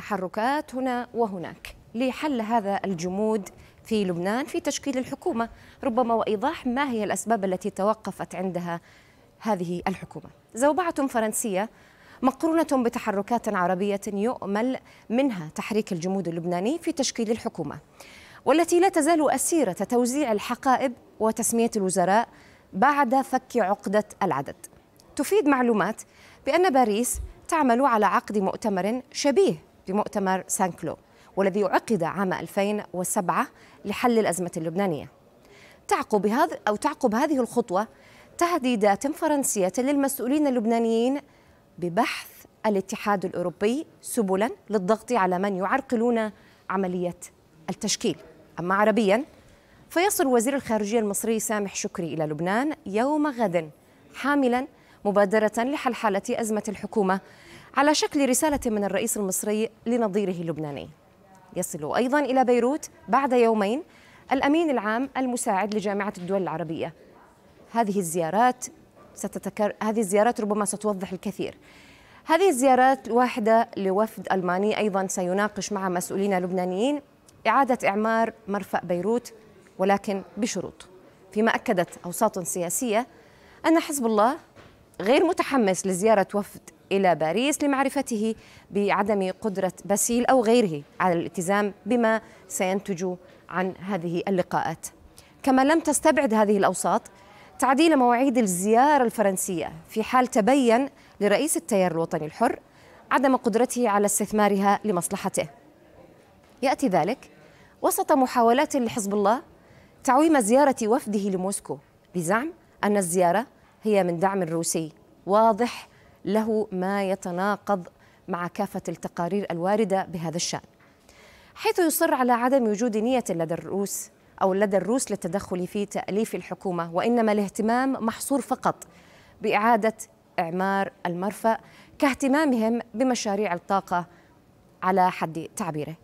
تحركات هنا وهناك لحل هذا الجمود في لبنان في تشكيل الحكومة ربما وإيضاح ما هي الأسباب التي توقفت عندها هذه الحكومة زوبعة فرنسية مقرونة بتحركات عربية يؤمل منها تحريك الجمود اللبناني في تشكيل الحكومة والتي لا تزال أسيرة توزيع الحقائب وتسمية الوزراء بعد فك عقدة العدد تفيد معلومات بأن باريس تعمل على عقد مؤتمر شبيه بمؤتمر سانكلو والذي عقد عام 2007 لحل الأزمة اللبنانية تعقب هذا أو تعقب هذه الخطوة تهديدات فرنسية للمسؤولين اللبنانيين ببحث الاتحاد الأوروبي سبلا للضغط على من يعرقلون عملية التشكيل أما عربيا فيصل وزير الخارجية المصري سامح شكري إلى لبنان يوم غد حاملا مبادرة لحل حالة أزمة الحكومة على شكل رسالة من الرئيس المصري لنظيره اللبناني يصل أيضا إلى بيروت بعد يومين الأمين العام المساعد لجامعة الدول العربية هذه الزيارات ستتكر... هذه الزيارات ربما ستوضح الكثير هذه الزيارات واحدة لوفد ألماني أيضا سيناقش مع مسؤولين لبنانيين إعادة إعمار مرفأ بيروت ولكن بشروط فيما أكدت أوساط سياسية أن حزب الله غير متحمس لزيارة وفد إلى باريس لمعرفته بعدم قدرة باسيل أو غيره على الالتزام بما سينتج عن هذه اللقاءات كما لم تستبعد هذه الأوساط تعديل مواعيد الزيارة الفرنسية في حال تبين لرئيس التيار الوطني الحر عدم قدرته على استثمارها لمصلحته يأتي ذلك وسط محاولات لحزب الله تعويم زيارة وفده لموسكو بزعم أن الزيارة هي من دعم روسي واضح له ما يتناقض مع كافة التقارير الواردة بهذا الشأن حيث يصر على عدم وجود نية لدى الروس أو لدى الروس للتدخل في تأليف الحكومة وإنما الاهتمام محصور فقط بإعادة إعمار المرفأ كاهتمامهم بمشاريع الطاقة على حد تعبيره